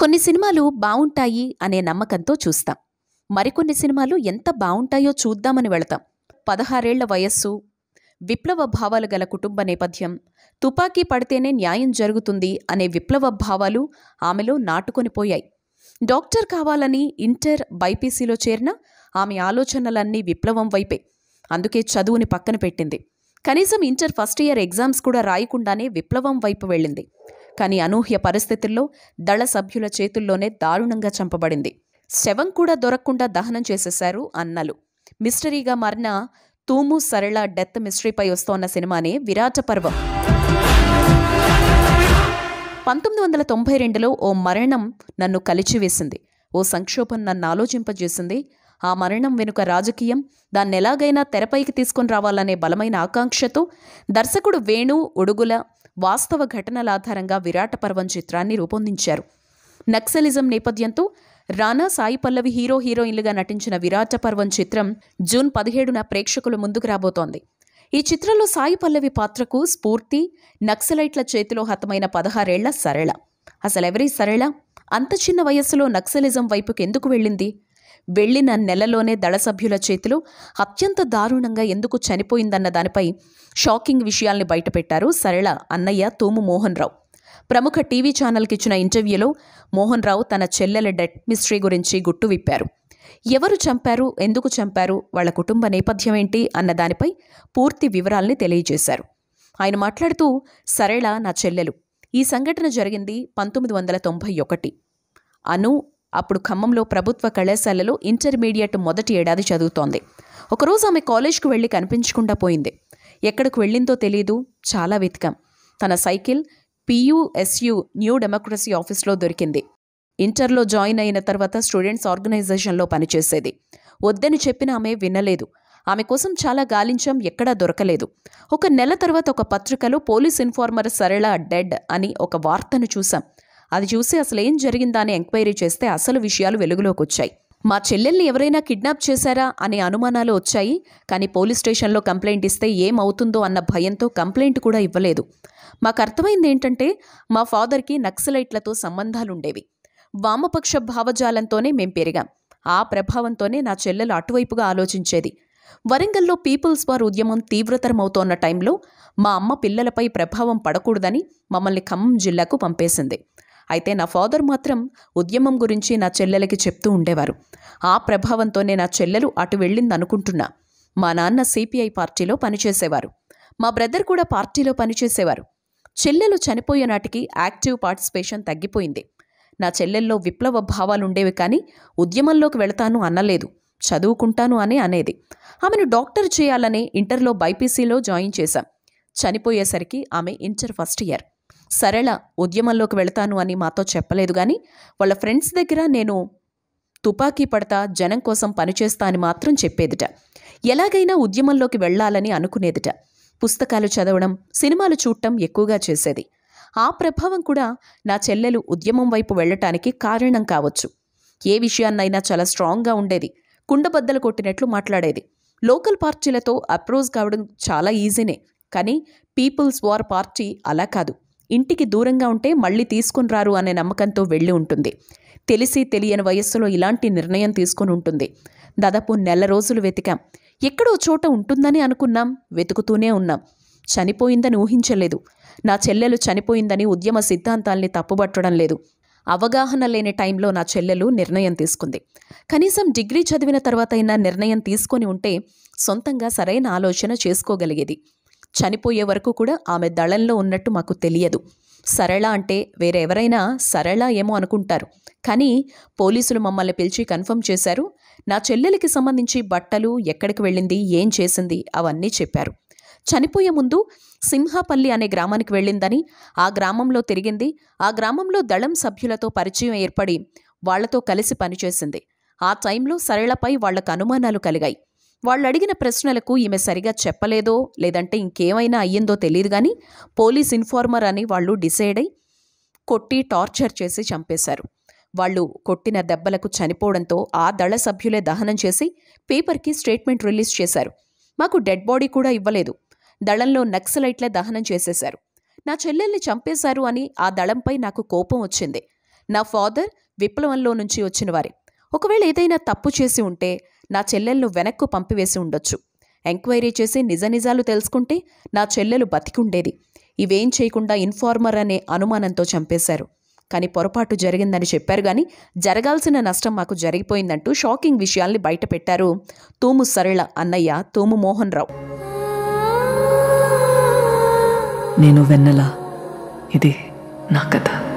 కొన్ని సినిమాలు బావుంటాయి అనే నమ్మకంతో చూస్తాం మరికొన్ని సినిమాలు ఎంత బావుంటాయో చూద్దామని వెళతాం పదహారేళ్ల వయస్సు విప్లవ భావాలు గల కుటుంబ నేపథ్యం తుపాకీ పడితేనే న్యాయం జరుగుతుంది అనే విప్లవ భావాలు ఆమెలో నాటుకొనిపోయాయి డాక్టర్ కావాలని ఇంటర్ బైపీసీలో చేరిన ఆమె ఆలోచనలన్నీ విప్లవం వైపే అందుకే చదువుని పక్కన పెట్టింది కనీసం ఇంటర్ ఫస్ట్ ఇయర్ ఎగ్జామ్స్ కూడా రాయకుండానే విప్లవం వైపు వెళ్ళింది కానీ అనూహ్య పరిస్థితుల్లో దళ సభ్యుల చేతుల్లోనే దారుణంగా చంపబడింది శవం కూడా దొరకకుండా దహనం చేసేశారు అన్నలు మిస్టరీగా మారిన తూము సరళ డెత్ మిస్టరీపై వస్తోన్న సినిమానే విరాట పర్వం పంతొమ్మిది వందల తొంభై రెండులో ఓ మరణం నన్ను కలిచివేసింది ఓ సంక్షోభం నన్ను ఆలోచింపజేసింది ఆ మరణం వెనుక రాజకీయం దాన్ని ఎలాగైనా తెరపైకి తీసుకుని రావాలనే బలమైన ఆకాంక్షతో దర్శకుడు వేణు ఒడుగుల వాస్తవ ఘటనల ఆధారంగా విరాట పర్వం చిత్రాన్ని రూపొందించారు నక్సలిజం నేపథ్యంతో రానా సాయి పల్లవి హీరో హీరోయిన్లుగా నటించిన విరాట పర్వం చిత్రం జూన్ పదిహేడున ప్రేక్షకుల ముందుకు రాబోతోంది ఈ చిత్రంలో సాయి పల్లవి పాత్రకు స్ఫూర్తి నక్సలైట్ల చేతిలో హతమైన పదహారేళ్ల సరళ అసలెవరీ సరళ అంత చిన్న వయస్సులో నక్సలిజం వైపుకి ఎందుకు వెళ్ళింది వెళ్లిన నెలలోనే దళ సభ్యుల చేతిలో అత్యంత దారుణంగా ఎందుకు చనిపోయిందన్న దానిపై షాకింగ్ విషయాల్ని బయటపెట్టారు సరళ అన్నయ్య తోము మోహన్ రావు ప్రముఖ టీవీ ఛానల్కి ఇచ్చిన ఇంటర్వ్యూలో మోహన్ రావు తన చెల్లెల డెట్ మిస్ట్రీ గురించి గుట్టు విప్పారు ఎవరు చంపారు ఎందుకు చంపారు వాళ్ల కుటుంబ నేపథ్యం ఏంటి అన్న దానిపై పూర్తి వివరాల్ని తెలియజేశారు ఆయన మాట్లాడుతూ సరళ నా చెల్లెలు ఈ సంఘటన జరిగింది పంతొమ్మిది వందల తొంభై ఒకటి అను అప్పుడు ఖమ్మంలో ప్రభుత్వ కళాశాలలో ఇంటర్మీడియట్ మొదటి ఏడాది చదువుతోంది ఒకరోజు ఆమె కాలేజ్కు వెళ్ళి కనిపించకుండా పోయింది ఎక్కడికి వెళ్ళిందో తెలియదు చాలా వెతికాం తన సైకిల్ పియుఎస్యు న్యూ డెమోక్రసీ ఆఫీస్లో దొరికింది ఇంటర్లో జాయిన్ అయిన తర్వాత స్టూడెంట్స్ ఆర్గనైజేషన్లో పనిచేసేది వద్దని చెప్పిన ఆమె వినలేదు ఆమె కోసం చాలా గాలించం ఎక్కడా దొరకలేదు ఒక నెల తర్వాత ఒక పత్రికలో పోలీస్ ఇన్ఫార్మర్ సరళ డెడ్ అని ఒక వార్తను చూశాం అది చూసి అసలు ఏం జరిగిందా అని ఎంక్వైరీ చేస్తే అసలు విషయాలు వెలుగులోకి వచ్చాయి మా చెల్లెల్ని ఎవరైనా కిడ్నాప్ చేశారా అనే అనుమానాలు వచ్చాయి కానీ పోలీస్ స్టేషన్లో కంప్లైంట్ ఇస్తే ఏమవుతుందో అన్న భయంతో కంప్లైంట్ కూడా ఇవ్వలేదు మాకు అర్థమైంది ఏంటంటే మా ఫాదర్కి నక్సలైట్లతో సంబంధాలుండేవి వామపక్ష భావజాలంతోనే మేం పెరిగాం ఆ ప్రభావంతోనే నా చెల్లెలు అటువైపుగా ఆలోచించేది వరంగల్లో పీపుల్స్ వార్ ఉద్యమం తీవ్రతరమవుతోన్న టైంలో మా అమ్మ పిల్లలపై ప్రభావం పడకూడదని మమ్మల్ని ఖమ్మం జిల్లాకు పంపేసింది అయితే నా ఫాదర్ మాత్రం ఉద్యమం గురించి నా చెల్లెలకి చెప్తూ ఉండేవారు ఆ ప్రభావంతోనే నా చెల్లెలు అటు వెళ్ళిందనుకుంటున్నా మా నాన్న సిపిఐ పార్టీలో పనిచేసేవారు మా బ్రదర్ కూడా పార్టీలో పనిచేసేవారు చెల్లెలు చనిపోయే నాటికి యాక్టివ్ పార్టిసిపేషన్ తగ్గిపోయింది నా చెల్లెల్లో విప్లవ భావాలుండేవి కానీ ఉద్యమంలోకి వెళతాను అనలేదు చదువుకుంటాను అని అనేది ఆమెను డాక్టర్ చేయాలని ఇంటర్లో బైపీసీలో జాయిన్ చేశాం చనిపోయేసరికి ఆమె ఇంటర్ ఫస్ట్ ఇయర్ సరళ ఉద్యమంలోకి వెళతాను అని మాతో చెప్పలేదు కానీ వాళ్ళ ఫ్రెండ్స్ దగ్గర నేను తుపాకీ పడతా జనం కోసం పనిచేస్తా అని మాత్రం చెప్పేదిట ఎలాగైనా ఉద్యమంలోకి వెళ్ళాలని అనుకునేదిట పుస్తకాలు చదవడం సినిమాలు చూడటం ఎక్కువగా చేసేది ఆ ప్రభావం కూడా నా చెల్లెలు ఉద్యమం వైపు వెళ్ళటానికి కారణం కావచ్చు ఏ విషయాన్నైనా చాలా స్ట్రాంగ్గా ఉండేది కుండబద్దలు కొట్టినట్లు మాట్లాడేది లోకల్ పార్టీలతో అప్రోజ్ కావడం చాలా ఈజీనే కానీ పీపుల్స్ వార్ పార్టీ అలా కాదు ఇంటికి దూరంగా ఉంటే మళ్ళీ తీసుకుని రారు అనే నమ్మకంతో వెళ్ళి ఉంటుంది తెలిసి తెలియని వయస్సులో ఇలాంటి నిర్ణయం తీసుకుని ఉంటుంది దాదాపు నెల రోజులు వెతికాం ఎక్కడో చోట ఉంటుందని అనుకున్నాం వెతుకుతూనే ఉన్నాం చనిపోయిందని ఊహించలేదు నా చెల్లెలు చనిపోయిందని ఉద్యమ సిద్ధాంతాల్ని తప్పుబట్టడం లేదు అవగాహన లేని టైంలో నా చెల్లెలు నిర్ణయం తీసుకుంది కనీసం డిగ్రీ చదివిన తర్వాత అయినా నిర్ణయం తీసుకొని ఉంటే సొంతంగా సరైన ఆలోచన చేసుకోగలిగేది చనిపోయే వరకు కూడా ఆమె దళంలో ఉన్నట్టు మాకు తెలియదు సరళ అంటే వేరెవరైనా సరళ ఏమో అనుకుంటారు కానీ పోలీసులు మమ్మల్ని పిలిచి కన్ఫర్మ్ చేశారు నా చెల్లెలికి సంబంధించి బట్టలు ఎక్కడికి వెళ్ళింది ఏం చేసింది అవన్నీ చెప్పారు చనిపోయే ముందు సింహాపల్లి అనే గ్రామానికి వెళ్ళిందని ఆ గ్రామంలో తిరిగింది ఆ గ్రామంలో దళం సభ్యులతో పరిచయం ఏర్పడి వాళ్లతో కలిసి పనిచేసింది ఆ టైంలో సరళపై వాళ్లకు అనుమానాలు కలిగాయి వాళ్ళు అడిగిన ప్రశ్నలకు ఈమె సరిగా చెప్పలేదో లేదంటే ఇంకేమైనా అయ్యిందో తెలియదు కానీ పోలీస్ ఇన్ఫార్మర్ అని వాళ్ళు డిసైడ్ అయి కొట్టి టార్చర్ చేసి చంపేశారు వాళ్ళు కొట్టిన దెబ్బలకు చనిపోవడంతో ఆ దళ సభ్యులే దహనం చేసి పేపర్కి స్టేట్మెంట్ రిలీజ్ చేశారు మాకు డెడ్ బాడీ కూడా ఇవ్వలేదు దళంలో నక్సలైట్లే దహనం చేసేశారు నా చెల్లెల్ని చంపేశారు అని ఆ దళంపై నాకు కోపం వచ్చింది నా ఫాదర్ విప్లవంలో నుంచి వచ్చినవారే ఒకవేళ ఏదైనా తప్పు చేసి ఉంటే నా చెల్లెలను వెనక్కు పంపివేసి ఉండొచ్చు ఎంక్వైరీ చేసి నిజ నిజాలు తెలుసుకుంటే నా చెల్లెలు బతికుండేది ఇవేం చేయకుండా ఇన్ఫార్మర్ అనే అనుమానంతో చంపేశారు కానీ పొరపాటు జరిగిందని చెప్పారు కానీ జరగాల్సిన నష్టం మాకు జరిగిపోయిందంటూ షాకింగ్ విషయాల్ని బయట పెట్టారు తూము సరళ అన్నయ్య తూము మోహన్ రావు నేను వెన్నెల ఇది నా కథ